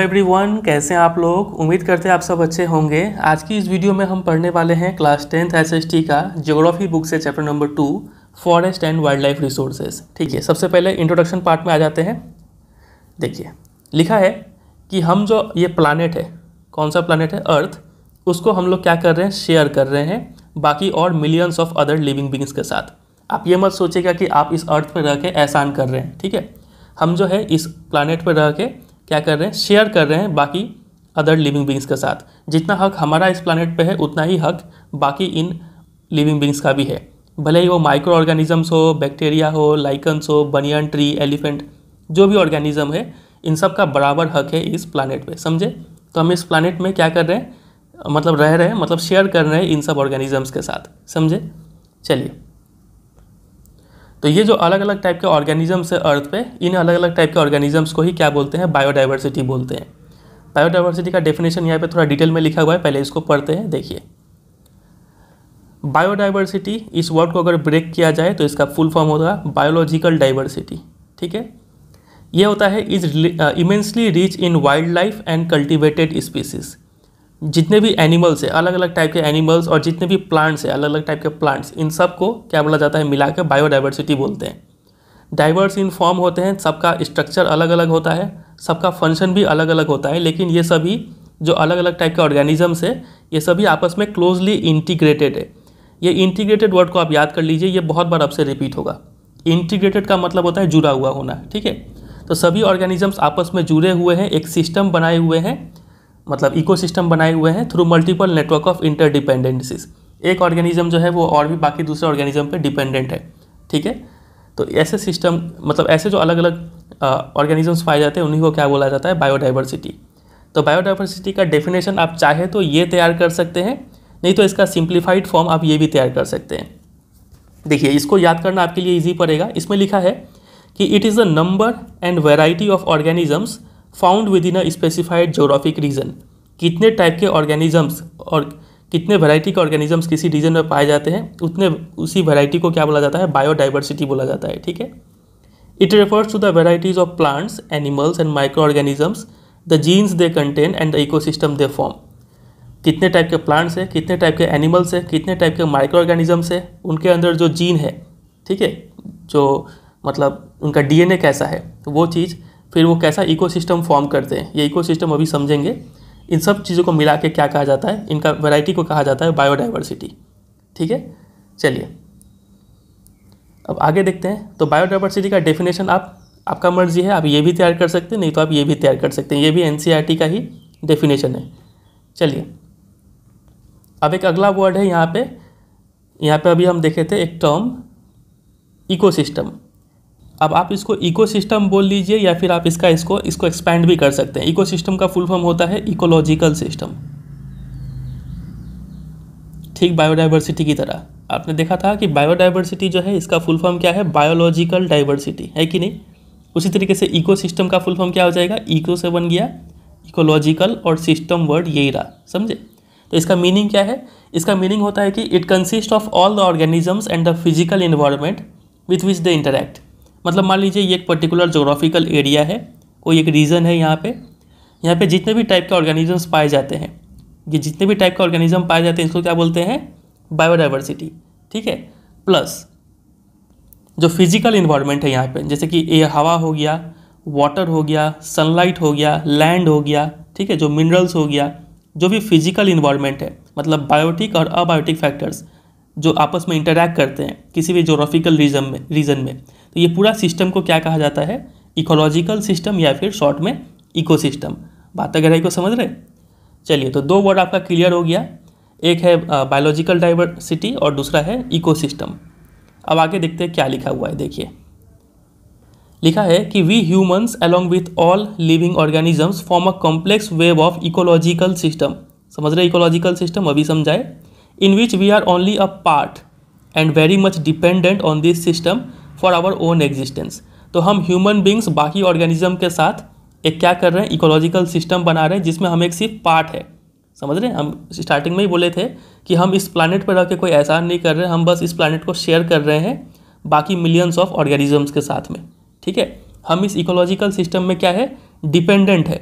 Every one कैसे हैं आप लोग उम्मीद करते हैं आप सब अच्छे होंगे आज की इस वीडियो में हम पढ़ने वाले हैं क्लास टेंथ एसएसटी का ज्योग्राफी बुक से chapter number two forest and wildlife resources ठीक है सबसे पहले इंट्रोडक्शन पार्ट में आ जाते हैं देखिए लिखा है कि हम जो ये प्लानट है कौन सा प्लानट है अर्थ उसको हम लोग क्या कर रहे हैं शेयर कर रहे हैं बाकी और millions of other living beings के साथ आप ये मत सोचेगा कि आप इस अर्थ पर रह के एहसान कर रहे हैं ठीक है हम जो है इस प्लानट पर रह के क्या कर रहे हैं शेयर कर रहे हैं बाकी अदर लिविंग बींग्स के साथ जितना हक हमारा इस प्लानट पर है उतना ही हक बाकी इन लिविंग बींग्स का भी है भले ही वो माइक्रो ऑर्गेनिजम्स हो बैक्टीरिया हो लाइकन्स हो बनियन ट्री एलिफेंट जो भी ऑर्गेनिज्म है इन सब का बराबर हक है इस प्लानट पे समझे तो हम इस प्लानट में क्या कर रहे हैं मतलब रह रहे हैं मतलब शेयर कर रहे हैं इन सब ऑर्गेनिजम्स के साथ समझे चलिए तो ये जो अलग अलग टाइप के ऑर्गेनिजम्स है अर्थ पे इन अलग अलग टाइप के ऑर्गेनिजम्स को ही क्या बोलते हैं बायोडाइवर्सिटी बोलते हैं बायोडाइवर्सिटी का डेफिनेशन यहाँ पे थोड़ा डिटेल में लिखा हुआ है पहले इसको पढ़ते हैं देखिए बायोडाइवर्सिटी इस वर्ड को अगर ब्रेक किया जाए तो इसका फुल फॉर्म होगा बायोलॉजिकल डाइवर्सिटी ठीक है ये होता है is immensely rich in wildlife and cultivated species जितने भी एनिमल्स है अलग अलग टाइप के एनिमल्स और जितने भी प्लांट्स है अलग अलग टाइप के प्लांट्स इन सब को क्या बोला जाता है मिला के बायोडाइवर्सिटी बोलते हैं डाइवर्स इन फॉर्म होते हैं सबका स्ट्रक्चर अलग अलग होता है सबका फंक्शन भी अलग अलग होता है लेकिन ये सभी जो अलग अलग टाइप के ऑर्गेनिजम्स है ये सभी आपस में क्लोजली इंटीग्रेटेड है ये इंटीग्रेटेड वर्ड को आप याद कर लीजिए ये बहुत बार आपसे रिपीट होगा इंटीग्रेटेड का मतलब होता है जुड़ा हुआ होना ठीक है तो सभी ऑर्गेनिजम्स आपस में जुड़े हुए हैं एक सिस्टम बनाए हुए हैं मतलब इकोसिस्टम बनाए हुए हैं through multiple network of interdependencies एक ऑर्गेनिज्म जो है वो और भी बाकी दूसरे ऑर्गेनिज्म पे डिपेंडेंट है ठीक है तो ऐसे सिस्टम मतलब ऐसे जो अलग अलग ऑर्गेनिजम्स पाए जाते हैं उन्हीं को क्या बोला जाता है बायोडाइवर्सिटी तो बायोडाइवर्सिटी का डेफिनेशन आप चाहे तो ये तैयार कर सकते हैं नहीं तो इसका सिंप्लीफाइड फॉर्म आप ये भी तैयार कर सकते हैं देखिए इसको याद करना आपके लिए ईजी पड़ेगा इसमें लिखा है कि it is the number and variety of organisms found within a specified geographic region कितने टाइप के ऑर्गेनिजम्स और कितने वैरायटी के ऑर्गेनिजम्स किसी रीजन में पाए जाते हैं उतने उसी वैरायटी को क्या बोला जाता है बायोडाइवर्सिटी बोला जाता है ठीक है it refers to the varieties of plants animals and micro organisms the genes they contain and the eco they form कितने टाइप के प्लांट्स हैं कितने टाइप के एनिमल्स हैं कितने टाइप के माइक्रो ऑर्गेनिजम्स हैं उनके अंदर जो जीन है ठीक है जो मतलब उनका डीएनए कैसा है तो वो चीज़ फिर वो कैसा इकोसिस्टम फॉर्म करते हैं ये इकोसिस्टम अभी समझेंगे इन सब चीज़ों को मिला के क्या कहा जाता है इनका वैरायटी को कहा जाता है बायोडाइवर्सिटी ठीक है चलिए अब आगे देखते हैं तो बायोडाइवर्सिटी का डेफिनेशन आप आपका मर्जी है आप ये भी तैयार कर सकते हैं नहीं तो आप ये भी तैयार कर सकते हैं ये भी एन e का ही डेफिनेशन है चलिए अब एक अगला वर्ड है यहाँ पर यहाँ पर अभी हम देखे थे एक टर्म इकोसिस्टम अब आप इसको इकोसिस्टम बोल लीजिए या फिर आप इसका इसको इसको एक्सपैंड भी कर सकते हैं इकोसिस्टम का फुल फॉर्म होता है इकोलॉजिकल सिस्टम ठीक बायोडाइवर्सिटी की तरह आपने देखा था कि बायोडाइवर्सिटी जो है इसका फुल फॉर्म क्या है बायोलॉजिकल डाइवर्सिटी है कि नहीं उसी तरीके से इकोसिस्टम का फुल फॉर्म क्या हो जाएगा इको से बन गया इकोलॉजिकल और सिस्टम वर्ड यही रहा समझे तो इसका मीनिंग क्या है इसका मीनिंग होता है कि it consist of all the organisms and the physical environment with which the interact मतलब मान लीजिए ये एक पर्टिकुलर जोग्राफिकल एरिया है कोई एक रीजन है यहाँ पे यहाँ पे जितने भी टाइप के ऑर्गेनिजम्स पाए जाते हैं ये जितने भी टाइप के ऑर्गेनिज्म पाए जाते हैं इसको क्या बोलते हैं बायोडाइवर्सिटी ठीक है प्लस जो फिजिकल इन्वायरमेंट है यहाँ पे जैसे कि ए हवा हो गया वाटर हो गया सनलाइट हो गया लैंड हो गया ठीक है जो मिनरल्स हो गया जो भी फिजिकल इन्वायरमेंट है मतलब बायोटिक और अबायोटिक फैक्टर्स जो आपस में इंटरेक्ट करते हैं किसी भी जोग्राफिकल रीजन में रीजन में तो ये पूरा सिस्टम को क्या कहा जाता है इकोलॉजिकल सिस्टम या फिर शॉर्ट में सिस्टम बात गहराई को समझ रहे चलिए तो दो वर्ड आपका क्लियर हो गया एक है बायोलॉजिकल डाइवर्सिटी और दूसरा है इकोसिस्टम अब आगे देखते हैं क्या लिखा हुआ है देखिए लिखा है कि we humans along with all living organisms form a complex web of ecological system समझ रहे इकोलॉजिकल सिस्टम अभी समझाए in which we are only a part and very much dependent on this system for our own existence तो हम human beings बाकी organism के साथ एक क्या कर रहे हैं इकोलॉजिकल सिस्टम बना रहे हैं जिसमें हम एक सिर्फ पार्ट है समझ रहे हैं हम स्टार्टिंग में ही बोले थे कि हम इस प्लानट पर रह के कोई एहसान नहीं कर रहे हम बस इस प्लानट को शेयर कर रहे हैं बाकी मिलियंस ऑफ ऑर्गेनिजम्स के साथ में ठीक है हम इस इकोलॉजिकल सिस्टम में क्या है डिपेंडेंट है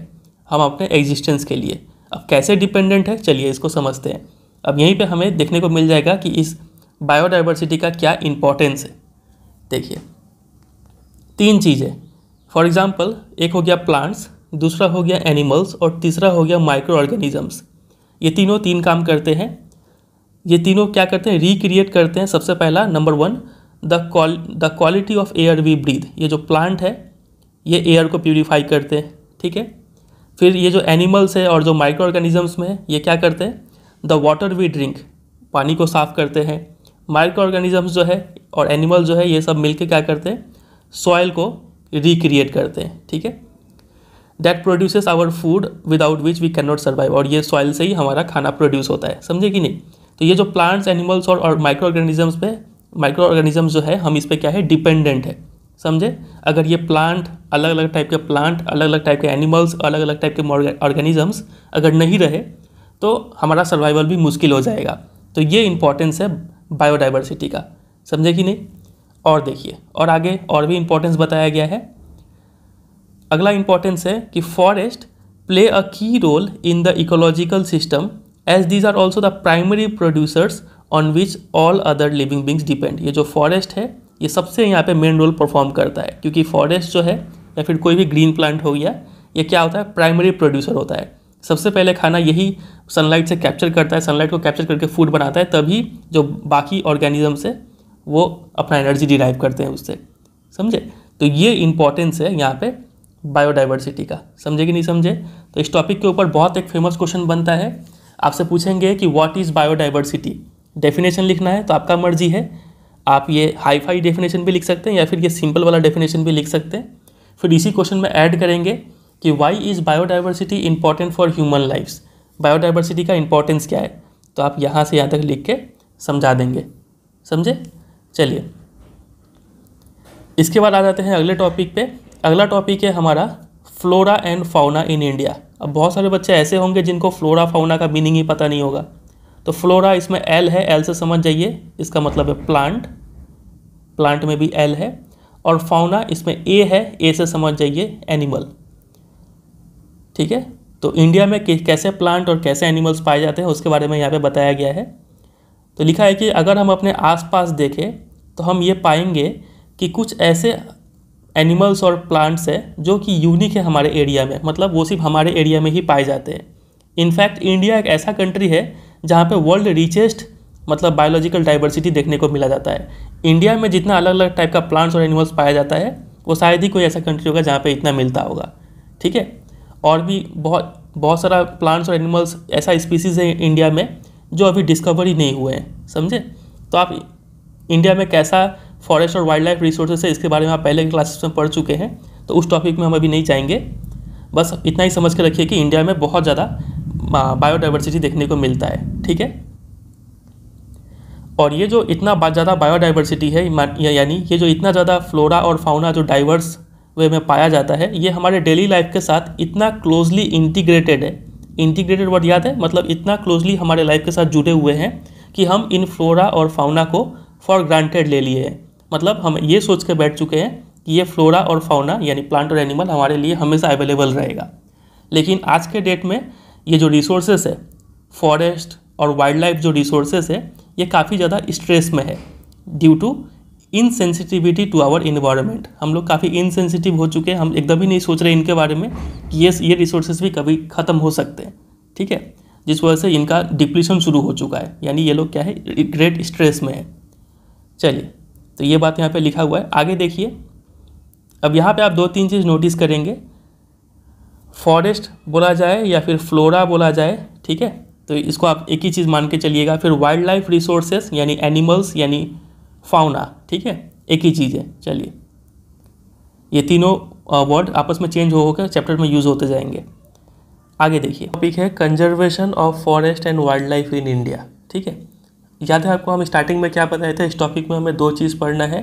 हम अपने एग्जिस्टेंस के लिए अब कैसे डिपेंडेंट है चलिए इसको समझते हैं अब यहीं पे हमें देखने को मिल जाएगा कि इस बायोडाइवर्सिटी का क्या इंपॉर्टेंस है देखिए तीन चीज़ें फॉर एग्ज़ाम्पल एक हो गया प्लांट्स दूसरा हो गया एनिमल्स और तीसरा हो गया माइक्रो ऑर्गेनिजम्स ये तीनों तीन काम करते हैं ये तीनों क्या करते हैं रिक्रिएट करते हैं सबसे पहला number one the qual the quality of air we breathe ये जो प्लांट है ये एयर को प्योरीफाई करते हैं ठीक है फिर ये जो एनिमल्स है और जो माइक्रो ऑर्गेनिजम्स में है ये क्या करते हैं द वाटर वी ड्रिंक पानी को साफ़ करते हैं माइक्रो ऑर्गेनिज़म्स जो है और एनिमल जो है ये सब मिलके क्या करते हैं सॉइल को रिक्रिएट करते हैं ठीक है that produces our food without which we can not survive और ये सॉइल से ही हमारा खाना प्रोड्यूस होता है समझे कि नहीं तो ये जो प्लांट्स एनिमल्स और, माइक्रो ऑर्गेनिजम्स पे माइक्रो ऑर्गेनिजम्स जो है हम इस पर क्या है डिपेंडेंट है समझे अगर ये प्लांट अलग अलग टाइप के प्लांट अलग अलग टाइप के एनिमल्स अलग अलग टाइप के ऑर्गेनिजम्स अगर नहीं रहे तो हमारा सर्वाइवल भी मुश्किल हो जाएगा तो ये इंपॉर्टेंस है बायोडाइवर्सिटी का समझे कि नहीं और देखिए और आगे और भी इम्पोर्टेंस बताया गया है अगला इम्पोर्टेंस है कि forest play a key role in the ecological system as these are also the primary producers on which all other living beings depend ये जो फॉरेस्ट है ये सबसे यहाँ पे मेन रोल परफॉर्म करता है क्योंकि फॉरेस्ट जो है या फिर कोई भी ग्रीन प्लांट हो गया ये क्या होता है प्राइमरी प्रोड्यूसर होता है सबसे पहले खाना यही सनलाइट से कैप्चर करता है सनलाइट को कैप्चर करके फूड बनाता है तभी जो बाकी ऑर्गेनिज्म है वो अपना एनर्जी डिराइव करते हैं उससे समझे तो ये इंपॉर्टेंस है यहाँ पे बायोडाइवर्सिटी का समझे कि नहीं समझे तो इस टॉपिक के ऊपर बहुत एक फेमस क्वेश्चन बनता है आपसे पूछेंगे कि व्हाट इज़ बायोडाइवर्सिटी डेफिनेशन लिखना है तो आपका मर्जी है आप ये हाई फाई डेफिनेशन भी लिख सकते हैं या फिर ये सिंपल वाला डेफिनेशन भी लिख सकते हैं फिर इसी क्वेश्चन में ऐड करेंगे कि why is biodiversity important for human lifes biodiversity का इंपॉर्टेंस क्या है तो आप यहाँ से यहाँ तक लिख के समझा देंगे समझे चलिए इसके बाद आ जाते हैं अगले टॉपिक पे अगला टॉपिक है हमारा flora and fauna in India अब बहुत सारे बच्चे ऐसे होंगे जिनको फ्लोरा फाउना का मीनिंग ही पता नहीं होगा तो फ्लोरा इसमें एल है एल से समझ जाइए इसका मतलब है प्लांट प्लांट में भी एल है और फाउना इसमें ए है ए से समझ जाइए एनिमल ठीक है तो इंडिया में कैसे प्लांट और कैसे एनिमल्स पाए जाते हैं उसके बारे में यहाँ पे बताया गया है तो लिखा है कि अगर हम अपने आसपास देखें तो हम ये पाएंगे कि कुछ ऐसे एनिमल्स और प्लांट्स हैं जो कि यूनिक है हमारे एरिया में मतलब वो सिर्फ हमारे एरिया में ही पाए जाते हैं इनफैक्ट इंडिया एक ऐसा कंट्री है जहाँ पर वर्ल्ड रिचेस्ट मतलब बायोलॉजिकल डाइवर्सिटी देखने को मिला जाता है इंडिया में जितना अलग अलग टाइप का प्लांट्स और एनिमल्स पाया जाता है वो शायद ही कोई ऐसा कंट्री होगा जहाँ पर इतना मिलता होगा ठीक है और भी बहुत बहुत सारा प्लांट्स और एनिमल्स ऐसा स्पीसीज़ है इंडिया में जो अभी डिस्कवर ही नहीं हुए हैं समझे तो आप इंडिया में कैसा फॉरेस्ट और वाइल्ड लाइफ रिसोर्सेज है इसके बारे में आप पहले के क्लासेस में पढ़ चुके हैं तो उस टॉपिक में हम अभी नहीं जाएंगे बस इतना ही समझ के रखिए कि इंडिया में बहुत ज़्यादा बायोडाइवर्सिटी देखने को मिलता है ठीक है और ये जो इतना ज़्यादा बायोडाइवर्सिटी है यानी ये जो इतना ज़्यादा फ्लोरा और फाउना जो डाइवर्स वे में पाया जाता है ये हमारे डेली लाइफ के साथ इतना क्लोजली इंटीग्रेटेड है इंटीग्रेटेड वर्ड याद है मतलब इतना क्लोजली हमारे लाइफ के साथ जुड़े हुए हैं कि हम इन फ्लोरा और फाउना को फॉर ग्रांटेड ले लिए हैं मतलब हम ये सोच के बैठ चुके हैं कि ये फ्लोरा और फाउना यानी प्लांट और एनिमल हमारे लिए हमेशा अवेलेबल रहेगा लेकिन आज के डेट में ये जो रिसोर्सेस है फॉरेस्ट और वाइल्ड लाइफ जो रिसोर्सेस है ये काफ़ी ज़्यादा स्ट्रेस में है due to insensitivity to our environment हम लोग काफ़ी इनसेंसिटिव हो चुके हैं हम एकदम ही नहीं सोच रहे इनके बारे में कि ये ये रिसोर्सेज भी कभी ख़त्म हो सकते हैं ठीक है जिस वजह से इनका डिप्लीशन शुरू हो चुका है यानी ये लोग क्या है ग्रेट स्ट्रेस में है चलिए तो ये बात यहाँ पे लिखा हुआ है आगे देखिए अब यहाँ पे आप दो तीन चीज़ नोटिस करेंगे फॉरेस्ट बोला जाए या फिर फ्लोरा बोला जाए ठीक है तो इसको आप एक ही चीज़ मान के चलिएगा फिर वाइल्ड लाइफ रिसोर्सेस यानी एनिमल्स यानी फाउना ठीक है एक ही चीज़ है चलिए ये तीनों वर्ड आपस में चेंज हो होकर चैप्टर में यूज़ होते जाएंगे आगे देखिए टॉपिक है conservation of forest and wildlife in India ठीक है याद है आपको हम स्टार्टिंग में क्या बताए थे इस टॉपिक में हमें दो चीज़ पढ़ना है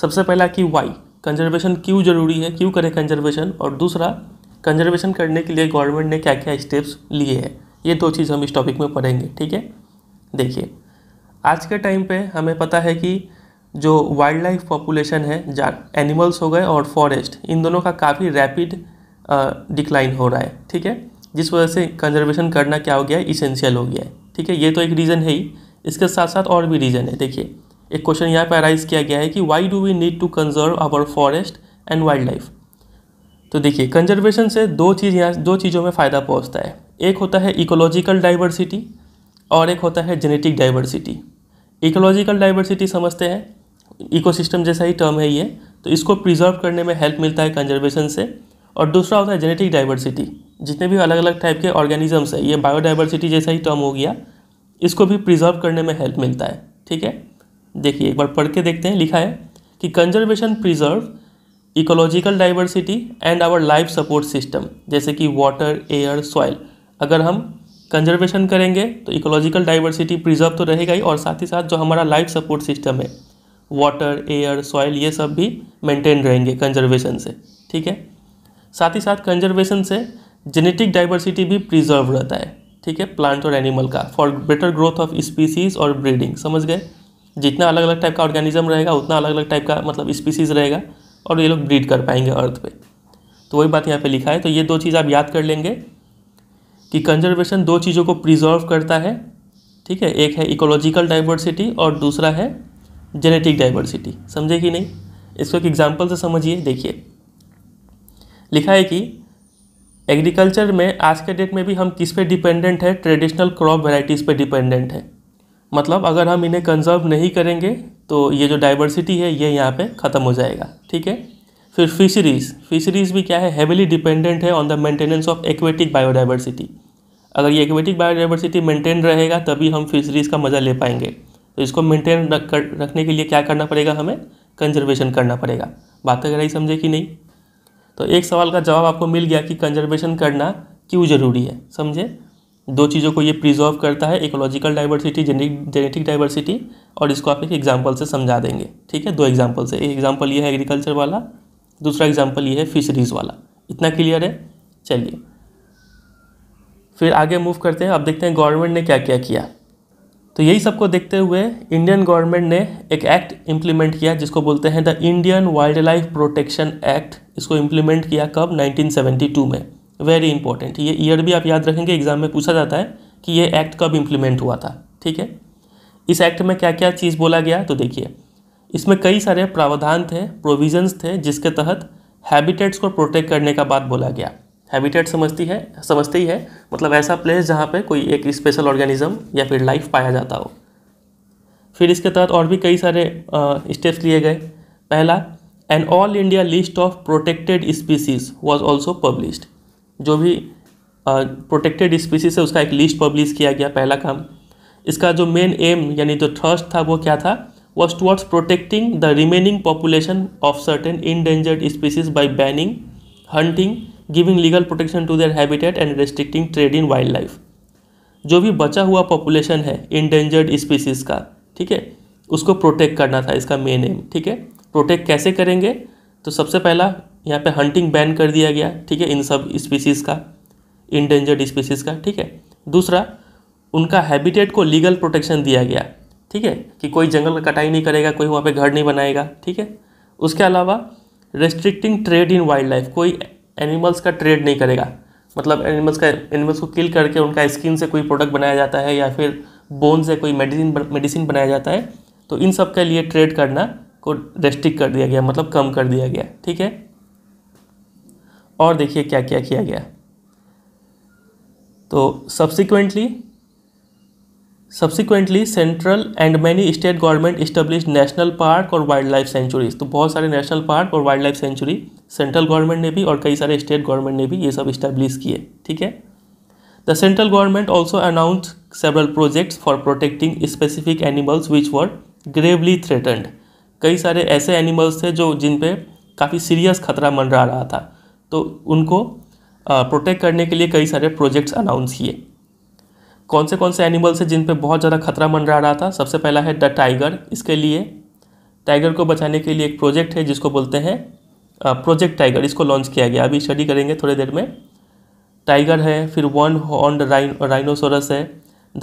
सबसे पहला कि वाई कंजर्वेशन क्यों ज़रूरी है क्यों करें कंजर्वेशन और दूसरा कंजर्वेशन करने के लिए गवर्नमेंट ने क्या क्या स्टेप्स लिए हैं ये दो चीज़ हम इस टॉपिक में पढ़ेंगे ठीक है देखिए आज के टाइम पे हमें पता है कि जो वाइल्ड लाइफ पॉपुलेशन है एनिमल्स हो गए और फॉरेस्ट इन दोनों का काफ़ी रैपिड डिक्लाइन हो रहा है ठीक है जिस वजह से कंजर्वेशन करना क्या हो गया है इसेंशियल हो गया है ठीक है ये तो एक रीज़न है ही इसके साथ साथ और भी रीज़न है देखिए एक क्वेश्चन यहाँ पर अराइज किया गया है कि why do we need to conserve our forest and wildlife तो देखिए कंजर्वेशन से दो चीज़ यहाँ दो चीज़ों में फ़ायदा पहुँचता है एक होता है इकोलॉजिकल डाइवर्सिटी और एक होता है जेनेटिक डाइवर्सिटी इकोलॉजिकल डाइवर्सिटी समझते हैं इकोसिस्टम जैसा ही टर्म है ये तो इसको प्रिजर्व करने में हेल्प मिलता है कंजर्वेशन से और दूसरा होता है जेनेटिक डाइवर्सिटी जितने भी अलग अलग टाइप के ऑर्गेनिजम्स है ये बायोडाइवर्सिटी जैसा ही टर्म हो गया इसको भी प्रिजर्व करने में हेल्प मिलता है ठीक है देखिए एक बार पढ़ के देखते हैं लिखा है कि conservation preserve ecological diversity and our life support system जैसे कि वाटर एयर सॉइल अगर हम कंजर्वेशन करेंगे तो इकोलॉजिकल डाइवर्सिटी प्रिजर्व तो रहेगा ही और साथ ही साथ जो हमारा लाइफ सपोर्ट सिस्टम है वाटर एयर सॉइल ये सब भी मेंटेन रहेंगे कंजर्वेशन से ठीक है साथ ही साथ कंजर्वेशन से जेनेटिक डाइवर्सिटी भी प्रिजर्व रहता है ठीक है प्लांट और एनिमल का for better growth of species और ब्रीडिंग समझ गए जितना अलग अलग टाइप का ऑर्गेनिज्म रहेगा उतना अलग अलग टाइप का मतलब स्पीसीज रहेगा और ये लोग ब्रीड कर पाएंगे अर्थ पे तो वही बात यहाँ पे लिखा है तो ये दो चीज़ आप याद कर लेंगे कि कंजर्वेशन दो चीज़ों को प्रिजर्व करता है ठीक है एक है इकोलॉजिकल डाइवर्सिटी और दूसरा है जेनेटिक डाइवर्सिटी समझे कि नहीं इसको एक एग्जाम्पल से समझिए देखिए लिखा है कि एग्रीकल्चर में आज के डेट में भी हम किस पे डिपेंडेंट है ट्रेडिशनल क्रॉप वेराइटीज़ पे डिपेंडेंट है मतलब अगर हम इन्हें कंजर्व नहीं करेंगे तो ये जो डाइवर्सिटी है ये यहाँ पे ख़त्म हो जाएगा ठीक है फिर फिशरीज़ फिशरीज़ भी क्या है हैविली डिपेंडेंट है on the maintenance of aquatic biodiversity अगर ये एक्वेटिक बायोडाइवर्सिटी मेंटेन रहेगा तभी हम फिशरीज़ का मज़ा ले पाएंगे तो इसको मेंटेन रख कर रखने के लिए क्या करना पड़ेगा हमें कंजर्वेशन करना पड़ेगा बात तो अगर ही समझे कि नहीं तो एक सवाल का जवाब आपको मिल गया कि कंजर्वेशन करना क्यों ज़रूरी है समझे दो चीज़ों को ये प्रिजर्व करता है इकोलॉजिकल डाइवर्सिटी जेनेटिक डाइवर्सिटी और इसको आप एक एग्जाम्पल से समझा देंगे ठीक है दो एग्जाम्पल से एक एग्जाम्पल ये है एग्रीकल्चर वाला दूसरा एग्जाम्पल ये है फिशरीज़ वाला इतना क्लियर है चलिए फिर आगे मूव करते हैं अब देखते हैं गवर्नमेंट ने क्या क्या किया तो यही सबको देखते हुए इंडियन गवर्नमेंट ने एक एक्ट इम्प्लीमेंट किया जिसको बोलते हैं the Indian wildlife protection act इसको इम्प्लीमेंट किया कब 1972 में वेरी इंपॉर्टेंट ये ईयर भी आप याद रखेंगे एग्जाम में पूछा जाता है कि ये एक्ट कब इम्प्लीमेंट हुआ था ठीक है इस एक्ट में क्या क्या चीज़ बोला गया तो देखिए इसमें कई सारे प्रावधान थे प्रोविजन्स थे जिसके तहत हैबिटेट्स को प्रोटेक्ट करने का बात बोला गया हैबिटेट समझती है समझते ही है मतलब ऐसा प्लेस जहाँ पे कोई एक स्पेशल ऑर्गेनिज्म या फिर लाइफ पाया जाता हो फिर इसके तहत और भी कई सारे स्टेप्स लिए गए पहला an all India list of protected species was also published जो भी प्रोटेक्टेड स्पीसीज है उसका एक लिस्ट पब्लिश किया गया पहला काम इसका जो मेन एम यानी जो थर्स्ट था वो क्या था was towards protecting the remaining population of certain endangered species by banning hunting giving legal protection to their habitat and restricting trade in wildlife जो भी बचा हुआ पॉपुलेशन है इंडेंजर्ड स्पीसीज़ का ठीक है उसको प्रोटेक्ट करना था इसका मेन एम ठीक है प्रोटेक्ट कैसे करेंगे तो सबसे पहला यहाँ पे हंटिंग बैन कर दिया गया ठीक है इन सब स्पीसीज़ का इंडेंजर्ड स्पीसीज़ का ठीक है दूसरा उनका हैबिटेट को लीगल प्रोटेक्शन दिया गया ठीक है कि कोई जंगल का कटाई नहीं करेगा कोई वहाँ पे घर नहीं बनाएगा ठीक है उसके अलावा restricting trade in wildlife कोई एनिमल्स का ट्रेड नहीं करेगा मतलब एनिमल्स का एनिमल्स को किल करके उनका स्किन से कोई प्रोडक्ट बनाया जाता है या फिर बोन से कोई मेडिसिन मेडिसिन बनाया जाता है तो इन सब के लिए ट्रेड करना को रेस्ट्रिक कर दिया गया मतलब कम कर दिया गया ठीक है और देखिए क्या क्या किया गया तो subsequently subsequently central and many state government establish national park और वाइल्ड लाइफ सेंचुरीज तो बहुत सारे नेशनल पार्क और wild life sanctuary central government ने भी और कई सारे स्टेट गवर्नमेंट ने भी ये सब इस्टेब्लिश किए ठीक है the central government also announce several projects for protecting specific animals which were gravely threatened कई सारे ऐसे एनिमल्स थे जो जिन पर काफ़ी सीरियस खतरा मंडरा रहा था तो उनको प्रोटेक्ट करने के लिए कई सारे प्रोजेक्ट्स अनाउंस किए कौन से कौन से एनिमल्स हैं जिन पे बहुत ज़्यादा खतरा मंडरा रहा था सबसे पहला है द टाइगर इसके लिए टाइगर को बचाने के लिए एक प्रोजेक्ट है जिसको बोलते हैं प्रोजेक्ट टाइगर इसको लॉन्च किया गया अभी स्टडी करेंगे थोड़ी देर में टाइगर है फिर वन हॉर्न राइन राइनोसोरस है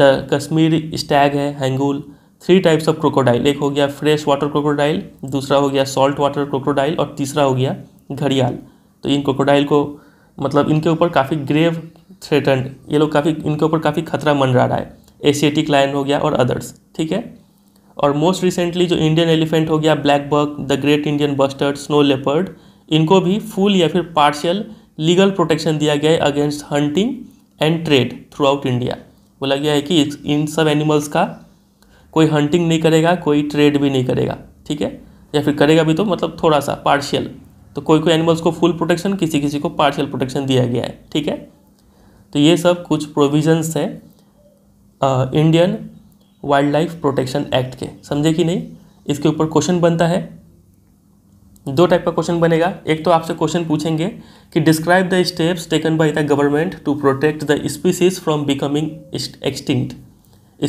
द कश्मीर स्टैग है hangul three types of crocodile एक हो गया फ्रेश वाटर क्रोकोडाइल दूसरा हो गया सॉल्ट वाटर क्रोकोडाइल और तीसरा हो गया घड़ियाल तो इन क्रोकोडाइल को मतलब इनके ऊपर काफ़ी ग्रेव थ्रेटन ये लोग काफ़ी इनके ऊपर काफ़ी खतरा मंडरा रहा है एशियाटिक लाइन हो गया और अदर्स ठीक है और मोस्ट रिसेंटली जो इंडियन एलिफेंट हो गया black buck the great Indian bustard snow leopard इनको भी फुल या फिर पार्शियल लीगल प्रोटेक्शन दिया गया है against hunting and trade throughout India बोला गया है कि इन सब एनिमल्स का कोई हंटिंग नहीं करेगा कोई ट्रेड भी नहीं करेगा ठीक है या फिर करेगा भी तो मतलब थोड़ा सा पार्शियल तो कोई कोई एनिमल्स को फुल प्रोटेक्शन किसी किसी को पार्शियल प्रोटेक्शन दिया गया है ठीक है तो ये सब कुछ प्रोविजंस हैं Indian wildlife protection act के समझे कि नहीं इसके ऊपर क्वेश्चन बनता है दो टाइप का क्वेश्चन बनेगा एक तो आपसे क्वेश्चन पूछेंगे कि describe the steps taken by the government to protect the species from becoming extinct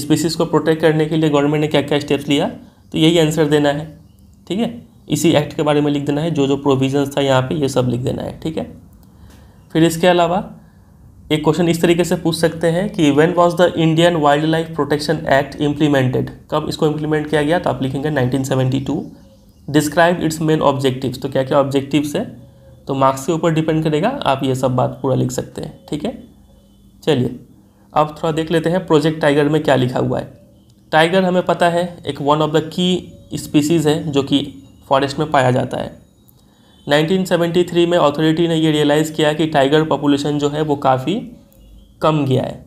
species को प्रोटेक्ट करने के लिए गवर्नमेंट ने क्या क्या स्टेप्स लिया तो यही आंसर देना है ठीक है इसी एक्ट के बारे में लिख देना है जो जो प्रोविजन था यहाँ पे ये सब लिख देना है ठीक है फिर इसके अलावा एक क्वेश्चन इस तरीके से पूछ सकते हैं कि when was the Indian wildlife protection act implemented कब इसको इम्प्लीमेंट किया गया तो आप लिखेंगे 1972 डिस्क्राइब इट्स मेन ऑब्जेक्टिव्स तो क्या क्या ऑब्जेक्टिव्स है तो मार्क्स के ऊपर डिपेंड करेगा आप ये सब बात पूरा लिख सकते हैं ठीक है चलिए अब थोड़ा देख लेते हैं प्रोजेक्ट टाइगर में क्या लिखा हुआ है टाइगर हमें पता है एक one of the key species है जो कि फॉरेस्ट में पाया जाता है 1973 में अथॉरिटी ने ये रियलाइज़ किया कि टाइगर पॉपुलेशन जो है वो काफ़ी कम गया है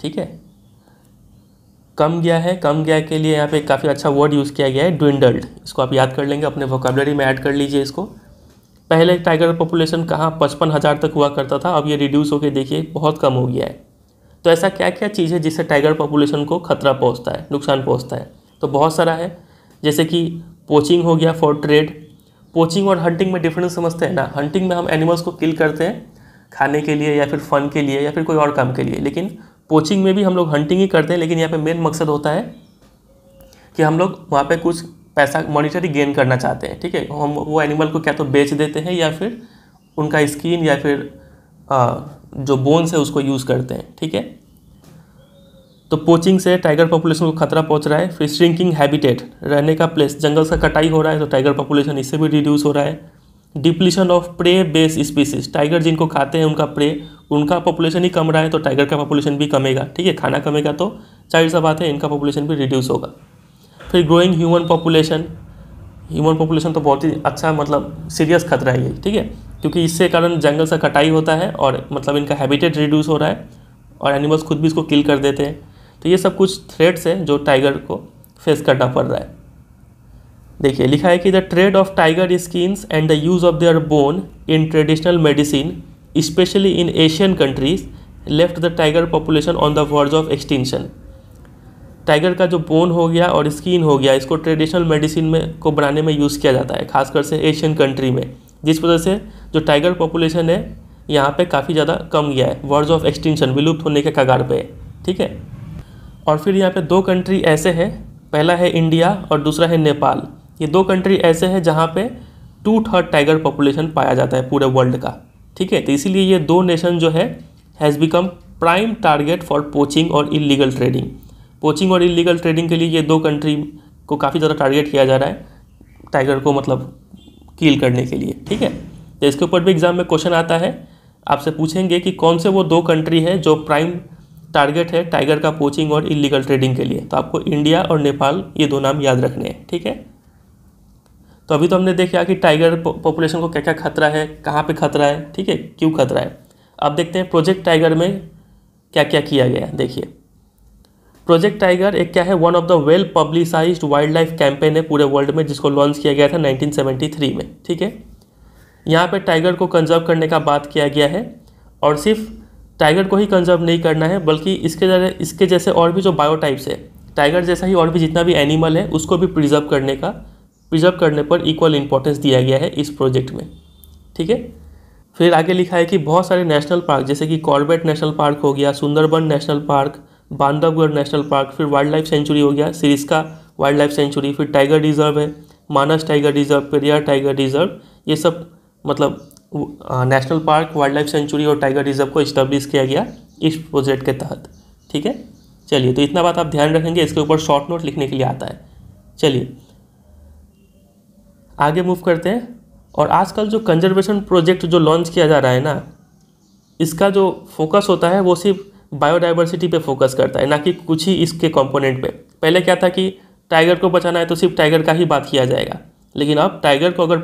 ठीक है कम गया है कम गया के लिए यहाँ पे काफ़ी अच्छा वर्ड यूज़ किया गया है ड्विंडल्ड इसको आप याद कर लेंगे अपने वोकेबलरी में ऐड कर लीजिए इसको पहले टाइगर पॉपुलेशन कहाँ पचपन हज़ार तक हुआ करता था अब ये रिड्यूस होकर देखिए बहुत कम हो गया है तो ऐसा क्या क्या चीज़ है जिससे टाइगर पॉपुलेशन को खतरा पहुँचता है नुकसान पहुँचता है तो बहुत सारा है जैसे कि पोचिंग हो गया फॉर ट्रेड पोचिंग और हंटिंग में डिफरेंस समझते हैं ना हंटिंग में हम एनिमल्स को किल करते हैं खाने के लिए या फिर फन के लिए या फिर कोई और काम के लिए लेकिन पोचिंग में भी हम लोग हंटिंग ही करते हैं लेकिन यहाँ पे मेन मकसद होता है कि हम लोग वहाँ पे कुछ पैसा मॉनिटरी गेन करना चाहते हैं ठीक है हम वो एनिमल को क्या तो बेच देते हैं या फिर उनका स्किन या फिर आ, जो बोन्स है उसको यूज़ करते हैं ठीक है तो पोचिंग से टाइगर पॉपुलेशन को खतरा पहुंच रहा है फिर श्रिंकिंग हैबिटेट रहने का प्लेस जंगल का कटाई हो रहा है तो टाइगर पॉपुलेशन इससे भी रिड्यूस हो रहा है depletion of prey base species tiger जिनको खाते हैं उनका प्रे उनका पॉपुलेशन ही कम रहा है तो टाइगर का पॉपुलेशन भी कमेगा ठीक है खाना कमेगा तो चाहिए सा बात है इनका पॉपुलेशन भी रिड्यूस होगा फिर growing human population human population तो बहुत ही अच्छा मतलब सीरियस खतरा है ये ठीक है क्योंकि इससे कारण जंगल से कटाई होता है और मतलब इनका हैबिटेट रिड्यूस हो रहा है और एनिमल्स खुद भी इसको किल कर देते हैं तो ये सब कुछ थ्रेड्स हैं जो टाइगर को फेस करना पड़ रहा है देखिए लिखा है कि the trade of tiger skins and the use of their bone in traditional medicine especially in Asian countries left the tiger population on the verge of extension tiger का जो बोन हो गया और स्किन हो गया इसको ट्रेडिशनल मेडिसिन में को बनाने में यूज़ किया जाता है खासकर से एशियन कंट्री में जिस वजह से जो टाइगर पॉपुलेशन है यहाँ पे काफ़ी ज़्यादा कम गया है वर्ड्स ऑफ एक्सटेंशन विलुप्त होने के कगार पे ठीक है और फिर यहाँ पे दो कंट्री ऐसे हैं पहला है इंडिया और दूसरा है नेपाल ये दो कंट्री ऐसे हैं जहाँ पे टू थर्ड टाइगर पॉपुलेशन पाया जाता है पूरे वर्ल्ड का ठीक है तो इसीलिए ये दो नेशन जो है has become prime target for poaching और इलीगल ट्रेडिंग पोचिंग और इलीगल ट्रेडिंग के लिए ये दो कंट्री को काफ़ी ज़्यादा टारगेट किया जा रहा है टाइगर को मतलब कील करने के लिए ठीक है तो इसके ऊपर भी एग्ज़ाम में क्वेश्चन आता है आपसे पूछेंगे कि कौन से वो दो कंट्री है जो प्राइम टारगेट है टाइगर का पोचिंग और इलीगल ट्रेडिंग के लिए तो आपको इंडिया और नेपाल ये दो नाम याद रखने हैं ठीक है तो अभी तो हमने देखा कि टाइगर पॉपुलेशन को क्या क्या खतरा है कहाँ पे खतरा है ठीक है क्यों खतरा है अब देखते हैं प्रोजेक्ट टाइगर में क्या क्या किया गया देखिए प्रोजेक्ट टाइगर एक क्या है one of the well publicise wildlife campaign है पूरे वर्ल्ड में जिसको लॉन्च किया गया था 1973 में ठीक है यहाँ पे टाइगर को कंजर्व करने का बात किया गया है और सिर्फ टाइगर को ही कंजर्व नहीं करना है बल्कि इसके जैसे इसके जैसे और भी जो बायोटाइप्स है टाइगर जैसा ही और भी जितना भी एनिमल है उसको भी प्रिजर्व करने का प्रिजर्व करने पर इक्वल इंपॉर्टेंस दिया गया है इस प्रोजेक्ट में ठीक है फिर आगे लिखा है कि बहुत सारे नेशनल पार्क जैसे कि कॉर्बेट नेशनल पार्क हो गया Sundarban national park Bandhavgarh national park फिर वाइल्ड लाइफ सेंचुरी हो गया सिरिस्का वाइल्ड लाइफ सेंचुरी फिर टाइगर रिजर्व है Manas tiger reserve Periyar tiger reserve ये सब मतलब national park wild life sanctuary और टाइगर रिजर्व को इस्टब्लिश किया गया इस प्रोजेक्ट के तहत ठीक है चलिए तो इतना बात आप ध्यान रखेंगे इसके ऊपर शॉर्ट नोट लिखने के लिए आता है चलिए आगे मूव करते हैं और आजकल जो कंजर्वेशन प्रोजेक्ट जो लॉन्च किया जा रहा है ना इसका जो फोकस होता है वो सिर्फ बायोडाइवर्सिटी पे फोकस करता है ना कि कुछ ही इसके कंपोनेंट पे पहले क्या था कि टाइगर को बचाना है तो सिर्फ टाइगर का ही बात किया जाएगा लेकिन अब टाइगर को अगर